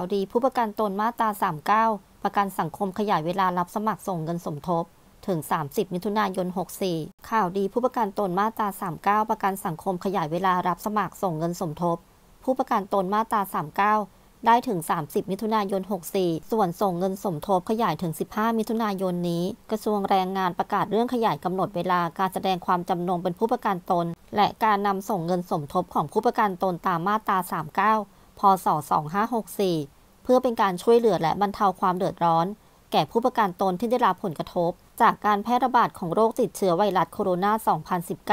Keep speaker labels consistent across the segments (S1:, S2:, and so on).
S1: าวดีผู้ประกันตนมาตรา39 ประกันสังคมขยายเวลารับสมัครส่งเงินสมทบ ถึง 30 มิถุนายน 64ข่าวดีผู้ประกันตนมาตรา39 ประกันสังคมขยายเวลารับสมัครส่งเงินสมทบ ผู้ประกันตนมาตรา39 ได้ถึง 30 มิถุนายน 64 ส่วนส่งเงินสมทบขยายถึง 15 มิถุนายนนี้ กระทรวงแรงงานประกาศเรื่องขยายกำหนดเวลาการแสดงความจำนงเป็นผู้ประกันตน และการนำส่งเงินสมทบของผู้ประกันตนตามมาตรา39พศ2564เพื่อเป็นการช่วยเหลือและบรรเทาความเดือดร้อน แก่ผู้ประกันตนที่ได้รับผลกระทบ จากการแพร่ระบาดของโรคติดเชื้อไวรัสโคโรน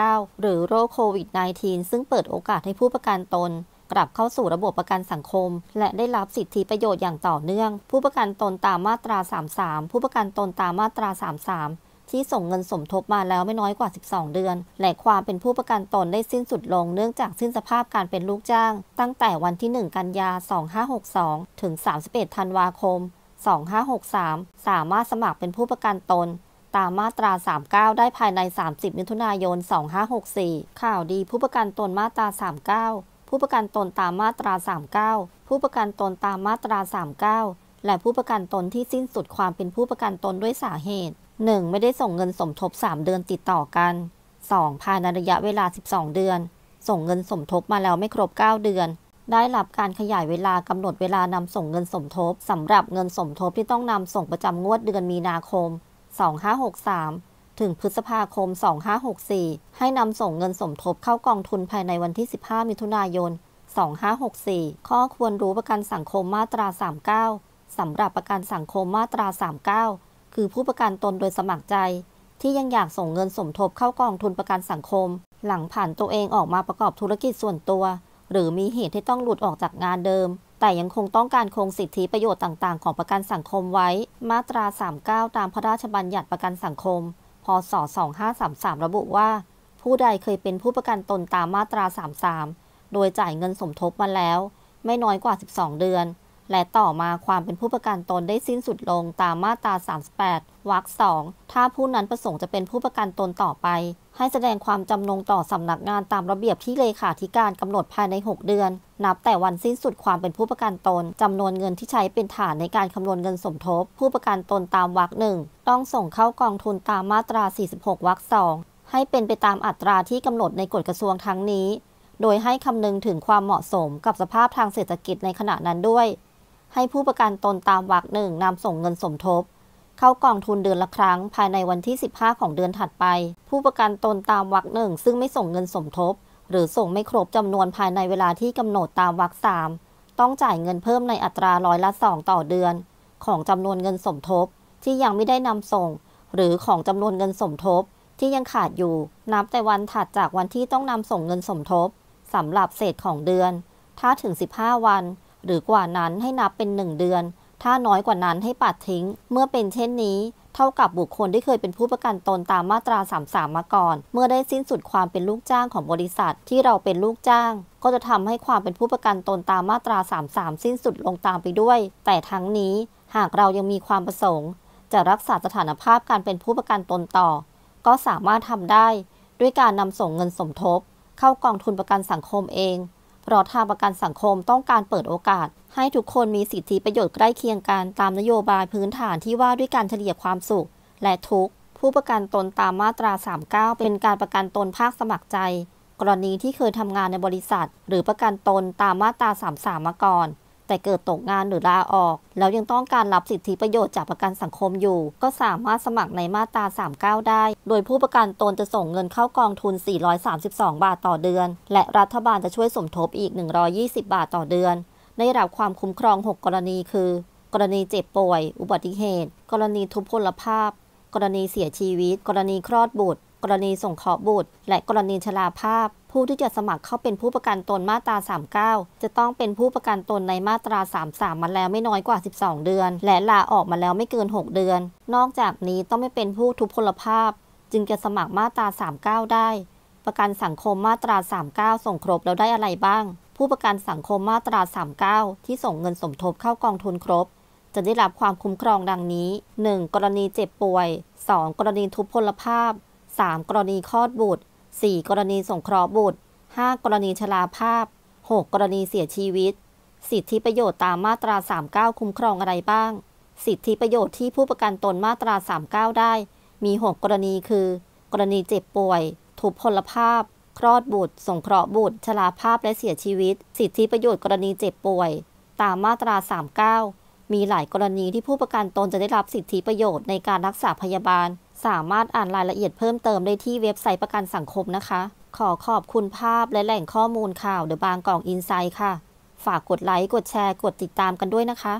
S1: า2019หรือโรคโควิด -19 ซึ่งเปิดโอกาสให้ผู้ประกันตน กลับเข้าสู่ระบบประกันสังคม และได้รับสิทธิประโยชน์อย่างต่อเนื่อง ผู้ประกันตนตามมาตรา 33 ผู้ประกันตนตามมาตรา 33ที่ส่งเงินสมทบมาแล้วไม่น้อยกว่า 12 เดือน และความเป็นผู้ประกันตนได้สิ้นสุดลง เนื่องจากสิ้นสภาพการเป็นลูกจ้าง ตั้งแต่วันที่ 1 กันยา 2562ถึง31ธันวาคม 2563 สามารถสมัครเป็นผู้ประกันตนตามมาตรา39ได้ภายใน 30 มิถุนายน2564 ข่าวดีผู้ประกันตนมาตรา39 ผู้ประกันตนตามมาตรา 39 ผู้ประกันตนตามมาตรา 39และผู้ประกันตนที่สิ้นสุดความเป็นผู้ประกันตนด้วยสาเหตุ 1. ไม่ได้ส่งเงินสมทบ 3 เดือนติดต่อกัน 2. ภายในระยะเวลา 12 เดือน ส่งเงินสมทบมาแล้วไม่ครบ 9 เดือน ได้รับการขยายเวลากำหนดเวลานำส่งเงินสมทบสำหรับเงินสมทบที่ต้องนำส่งประจำงวดเดือนมีนาคม 2563ถึงพฤษภาคม2564ให้นำส่งเงินสมทบเข้ากองทุนภายในวันที่ 15 มิถุนายน2564 ข้อควรรู้ประกันสังคมมาตรา 39สำหรับประกันสังคมมาตรา 39 คือผู้ประกันตนโดยสมัครใจ ที่ยังอยากส่งเงินสมทบเข้ากองทุนประกันสังคม หลังผ่านตัวเองออกมาประกอบธุรกิจส่วนตัว หรือมีเหตุที่ต้องหลุดออกจากงานเดิม แต่ยังคงต้องการคงสิทธิประโยชน์ต่าง ๆ ของประกันสังคมไว้มาตรา39 ตามพระราชบัญญัติประกันสังคมพศ2533ระบุว่า ผู้ใดเคยเป็นผู้ประกันตนตามมาตรา 33 โดยจ่ายเงินสมทบมาแล้วไม่น้อยกว่า 12 เดือนและต่อมาความเป็นผู้ประกันตนได้สิ้นสุดลงตามมาตรา38วรรคสองถ้าผู้นั้นประสงค์จะเป็นผู้ประกันตนต่อไป ให้แสดงความจำนงต่อสำนักงานตามระเบียบที่เลขาธิการกำหนดภายใน 6 เดือน นับแต่วันสิ้นสุดความเป็นผู้ประกันตน จำนวนเงินที่ใช้เป็นฐานในการคำนวณเงินสมทบ ผู้ประกันตนตามวรรคหนึ่ง ต้องส่งเข้ากองทุนตามมาตรา 46วรรคสองให้เป็นไปตามอัตราที่กำหนดในกฎกระทรวงทั้งนี้ โดยให้คำนึงถึงความเหมาะสมกับสภาพทางเศรษฐกิจในขณะนั้นด้วยให้ผู้ประกันตนตามวรรคหนึ่งนำส่งเงินสมทบ เข้ากองทุนเดือนละครั้งภายในวันที่ 15 ของเดือนถัดไป ผู้ประกันตนตามวรรคหนึ่งซึ่งไม่ส่งเงินสมทบ หรือส่งไม่ครบจำนวนภายในเวลาที่กำหนดตามวรรคสามต้องจ่ายเงินเพิ่มในอัตราร้อยละสองต่อเดือน ของจำนวนเงินสมทบที่ยังไม่ได้นำส่ง หรือของจำนวนเงินสมทบที่ยังขาดอยู่นับแต่วันถัดจากวันที่ต้องนำส่งเงินสมทบสำหรับเศษของเดือนถ้าถึง15วันหรือกว่านั้นให้นับเป็น 1 เดือน ถ้าน้อยกว่านั้นให้ปัดทิ้ง เมื่อเป็นเช่นนี้ เท่ากับบุคคลที่เคยเป็นผู้ประกันตนตามมาตรา 33 มาก่อน เมื่อได้สิ้นสุดความเป็นลูกจ้างของบริษัท ที่เราเป็นลูกจ้าง ก็จะทำให้ความเป็นผู้ประกันตนตามมาตรา 33 สิ้นสุดลงตามไปด้วย แต่ทั้งนี้หากเรายังมีความประสงค์ จะรักษาสถานภาพการเป็นผู้ประกันตนต่อ ก็สามารถทำได้ ด้วยการนำส่งเงินสมทบ เข้ากองทุนประกันสังคมเองเพราะทางประกันสังคมต้องการเปิดโอกาส ให้ทุกคนมีสิทธิประโยชน์ใกล้เคียงกันตามนโยบายพื้นฐานที่ว่าด้วยการเฉลี่ยความสุข และทุกผู้ประกันตนตามมาตรา 39 เป็นการประกันตนภาคสมัครใจ กรณีที่เคยทำงานในบริษัท หรือประกันตนตามมาตรา 33 มาก่อนแต่เกิดตกงานหรือลาออก แล้วยังต้องการรับสิทธิประโยชน์จากประกันสังคมอยู่ ก็สามารถสมัครในมาตรา39 ได้ โดยผู้ประกันตนจะส่งเงินเข้ากองทุน 432 บาทต่อเดือน และรัฐบาลจะช่วยสมทบอีก 120 บาทต่อเดือนนระรับความคุ้มครอง 6 กรณีคือ กรณีเจ็บป่วย อุบัติเหตุ กรณีทุพพลภาพ กรณีเสียชีวิต กรณีคลอดบุตร กรณีส่งเคราะห์บุตร และกรณีชราภาพผู้ที่จะสมัครเข้าเป็นผู้ประกันตนมาตรา39 จะต้องเป็นผู้ประกันตนในมาตรา 33มาแล้วไม่น้อยกว่า 12 เดือน และลาออกมาแล้วไม่เกิน 6 เดือน นอกจากนี้ต้องไม่เป็นผู้ทุพพลภาพ จึงจะสมัครมาตรา 39 ได้ประกันสังคมมาตรา39ส่งครบแล้วได้อะไรบ้างผู้ประกันสังคมมาตรา39 ที่ส่งเงินสมทบเข้ากองทุนครบ จะได้รับความคุ้มครองดังนี้ 1. กรณีเจ็บป่วย 2. กรณีทุพพลภาพ 3. กรณีคลอดบุตร4กรณีสงเคราะห์บุตร 5 กรณีชราภาพ 6 กรณีเสียชีวิต สิทธิประโยชน์ตามมาตรา39 คุ้มครองอะไรบ้าง สิทธิประโยชน์ที่ผู้ประกันตนมาตรา 39 ได้ มี 6 กรณีคือ กรณีเจ็บป่วยทุพพลภาพคลอดบุตรสงเคราะห์บุตรชราภาพและเสียชีวิต สิทธิประโยชน์กรณีเจ็บป่วย ตามมาตรา 39 มีหลายกรณีที่ผู้ประกันตนจะได้รับสิทธิประโยชน์ในการรักษาพยาบาลสามารถอ่านรายละเอียดเพิ่มเติมได้ที่เว็บไซต์ประกันสังคมนะคะ ขอขอบคุณภาพและแหล่งข้อมูลข่าวเดอะบางกอกอินไซด์ค่ะ ฝากกดไลค์ กดแชร์ กดติดตามกันด้วยนะคะ